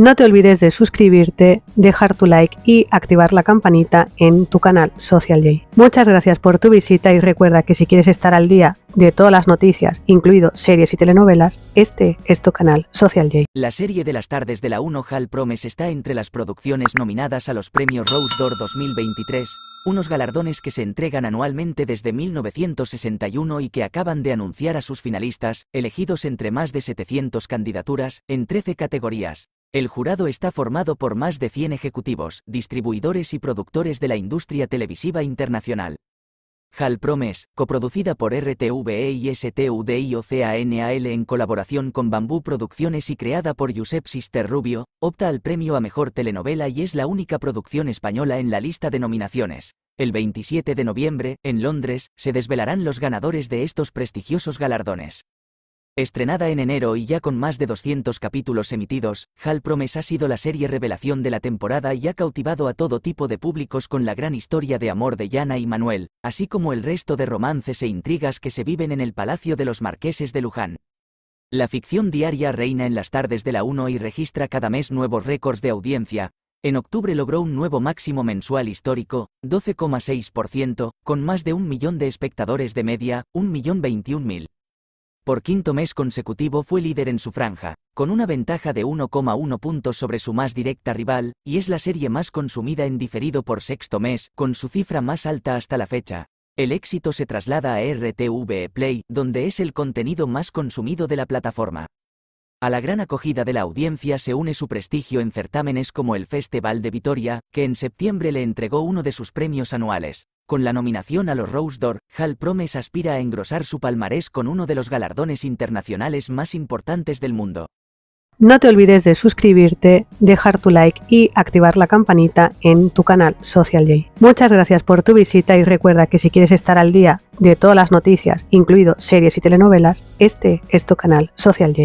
No te olvides de suscribirte, dejar tu like y activar la campanita en tu canal Social J. Muchas gracias por tu visita y recuerda que si quieres estar al día de todas las noticias, incluido series y telenovelas, este es tu canal Social J. La serie de las tardes de la 1 Hal Promes está entre las producciones nominadas a los premios Rose Door 2023, unos galardones que se entregan anualmente desde 1961 y que acaban de anunciar a sus finalistas, elegidos entre más de 700 candidaturas, en 13 categorías. El jurado está formado por más de 100 ejecutivos, distribuidores y productores de la industria televisiva internacional. HAL Promes, coproducida por RTVE y STUDIOCANAL en colaboración con Bambú Producciones y creada por Josep Sister Rubio, opta al premio a mejor telenovela y es la única producción española en la lista de nominaciones. El 27 de noviembre, en Londres, se desvelarán los ganadores de estos prestigiosos galardones. Estrenada en enero y ya con más de 200 capítulos emitidos, Hal Promes ha sido la serie revelación de la temporada y ha cautivado a todo tipo de públicos con la gran historia de amor de Yana y Manuel, así como el resto de romances e intrigas que se viven en el Palacio de los Marqueses de Luján. La ficción diaria reina en las tardes de la 1 y registra cada mes nuevos récords de audiencia. En octubre logró un nuevo máximo mensual histórico, 12,6%, con más de un millón de espectadores de media, 1.021.000 por quinto mes consecutivo fue líder en su franja, con una ventaja de 1,1 puntos sobre su más directa rival, y es la serie más consumida en diferido por sexto mes, con su cifra más alta hasta la fecha. El éxito se traslada a RTV Play, donde es el contenido más consumido de la plataforma. A la gran acogida de la audiencia se une su prestigio en certámenes como el Festival de Vitoria, que en septiembre le entregó uno de sus premios anuales. Con la nominación a los Rose Door, Hal Promes aspira a engrosar su palmarés con uno de los galardones internacionales más importantes del mundo. No te olvides de suscribirte, dejar tu like y activar la campanita en tu canal Social J. Muchas gracias por tu visita y recuerda que si quieres estar al día de todas las noticias, incluido series y telenovelas, este es tu canal Social J.